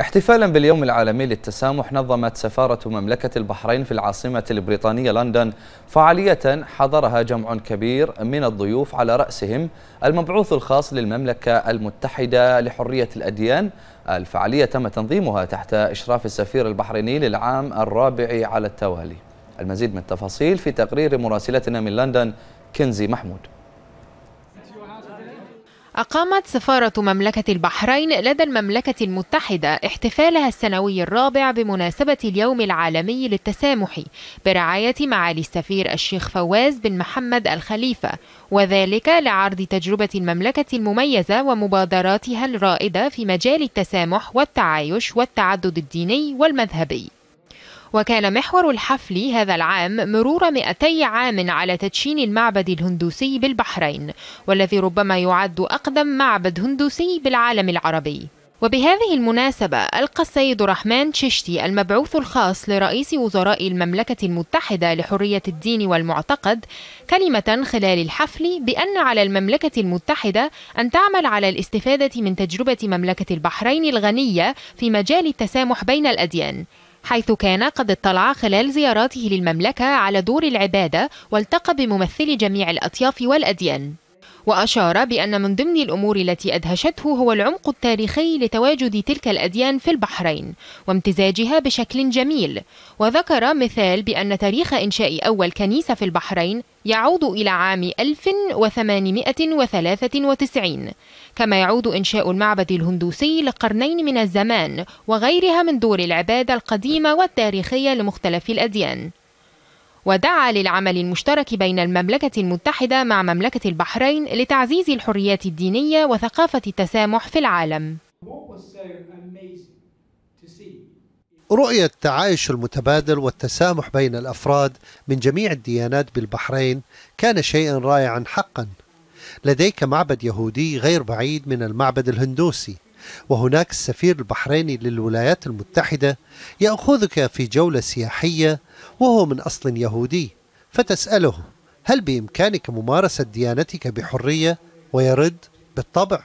احتفالا باليوم العالمي للتسامح نظمت سفارة مملكة البحرين في العاصمة البريطانية لندن فعالية حضرها جمع كبير من الضيوف على رأسهم المبعوث الخاص للمملكة المتحدة لحرية الأديان الفعالية تم تنظيمها تحت إشراف السفير البحريني للعام الرابع على التوالي المزيد من التفاصيل في تقرير مراسلتنا من لندن كنزي محمود أقامت سفارة مملكة البحرين لدى المملكة المتحدة احتفالها السنوي الرابع بمناسبة اليوم العالمي للتسامح برعاية معالي السفير الشيخ فواز بن محمد الخليفة وذلك لعرض تجربة المملكة المميزة ومبادراتها الرائدة في مجال التسامح والتعايش والتعدد الديني والمذهبي وكان محور الحفل هذا العام مرور 200 عام على تدشين المعبد الهندوسي بالبحرين والذي ربما يعد أقدم معبد هندوسي بالعالم العربي وبهذه المناسبة ألقى السيد رحمن تششتي المبعوث الخاص لرئيس وزراء المملكة المتحدة لحرية الدين والمعتقد كلمة خلال الحفل بأن على المملكة المتحدة أن تعمل على الاستفادة من تجربة مملكة البحرين الغنية في مجال التسامح بين الأديان حيث كان قد اطلع خلال زياراته للمملكة على دور العبادة والتقى بممثلي جميع الأطياف والأديان وأشار بأن من ضمن الأمور التي أدهشته هو العمق التاريخي لتواجد تلك الأديان في البحرين وامتزاجها بشكل جميل وذكر مثال بأن تاريخ إنشاء أول كنيسة في البحرين يعود إلى عام 1893 كما يعود إنشاء المعبد الهندوسي لقرنين من الزمان وغيرها من دور العبادة القديمة والتاريخية لمختلف الأديان ودعا للعمل المشترك بين المملكة المتحدة مع مملكة البحرين لتعزيز الحريات الدينية وثقافة التسامح في العالم رؤية التعايش المتبادل والتسامح بين الأفراد من جميع الديانات بالبحرين كان شيئا رائعا حقا لديك معبد يهودي غير بعيد من المعبد الهندوسي وهناك السفير البحريني للولايات المتحدة يأخذك في جولة سياحية وهو من أصل يهودي فتسأله هل بإمكانك ممارسة ديانتك بحرية ويرد بالطبع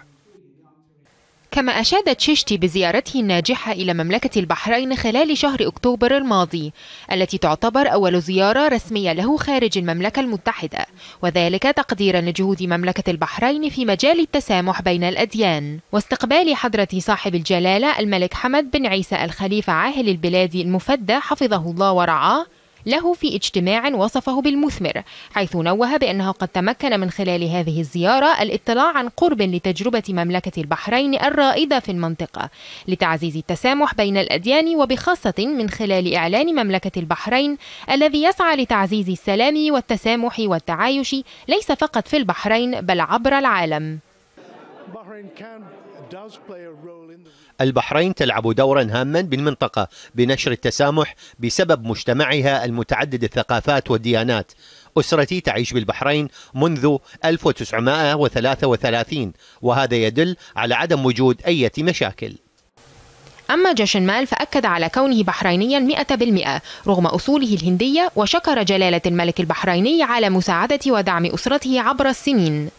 كما أشاد تشيشتي بزيارته الناجحة إلى مملكة البحرين خلال شهر أكتوبر الماضي التي تعتبر أول زيارة رسمية له خارج المملكة المتحدة وذلك تقديرا لجهود مملكة البحرين في مجال التسامح بين الأديان واستقبال حضرة صاحب الجلالة الملك حمد بن عيسى الخليفة عاهل البلاد المفدى حفظه الله ورعاه له في اجتماع وصفه بالمثمر حيث نوه بأنه قد تمكن من خلال هذه الزيارة الاطلاع عن قرب لتجربة مملكة البحرين الرائدة في المنطقة لتعزيز التسامح بين الأديان وبخاصة من خلال إعلان مملكة البحرين الذي يسعى لتعزيز السلام والتسامح والتعايش ليس فقط في البحرين بل عبر العالم. البحرين تلعب دورا هاما بالمنطقة بنشر التسامح بسبب مجتمعها المتعدد الثقافات والديانات أسرتي تعيش بالبحرين منذ 1933 وهذا يدل على عدم وجود أي مشاكل أما جاشن مال فأكد على كونه بحرينيا 100% رغم أصوله الهندية وشكر جلالة الملك البحريني على مساعدة ودعم أسرته عبر السنين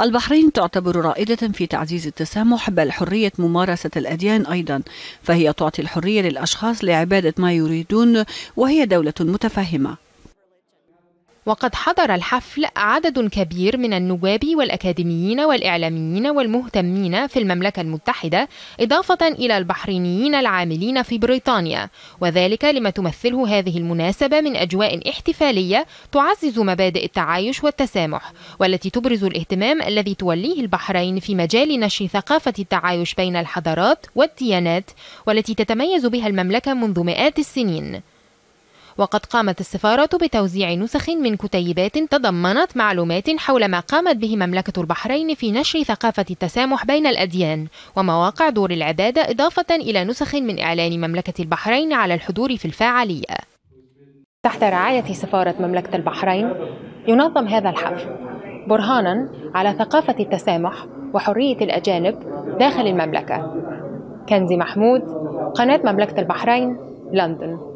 البحرين تعتبر رائدة في تعزيز التسامح بل حرية ممارسة الأديان أيضا فهي تعطي الحرية للأشخاص لعبادة ما يريدون وهي دولة متفهمة وقد حضر الحفل عدد كبير من النواب والأكاديميين والإعلاميين والمهتمين في المملكة المتحدة إضافة إلى البحرينيين العاملين في بريطانيا وذلك لما تمثله هذه المناسبة من أجواء احتفالية تعزز مبادئ التعايش والتسامح والتي تبرز الاهتمام الذي توليه البحرين في مجال نشر ثقافة التعايش بين الحضارات والديانات والتي تتميز بها المملكة منذ مئات السنين وقد قامت السفارة بتوزيع نسخ من كتيبات تضمنت معلومات حول ما قامت به مملكة البحرين في نشر ثقافة التسامح بين الأديان ومواقع دور العبادة إضافة إلى نسخ من إعلان مملكة البحرين على الحضور في الفعالية تحت رعاية سفارة مملكة البحرين ينظم هذا الحفل برهانا على ثقافة التسامح وحرية الأجانب داخل المملكة كنزي محمود قناة مملكة البحرين لندن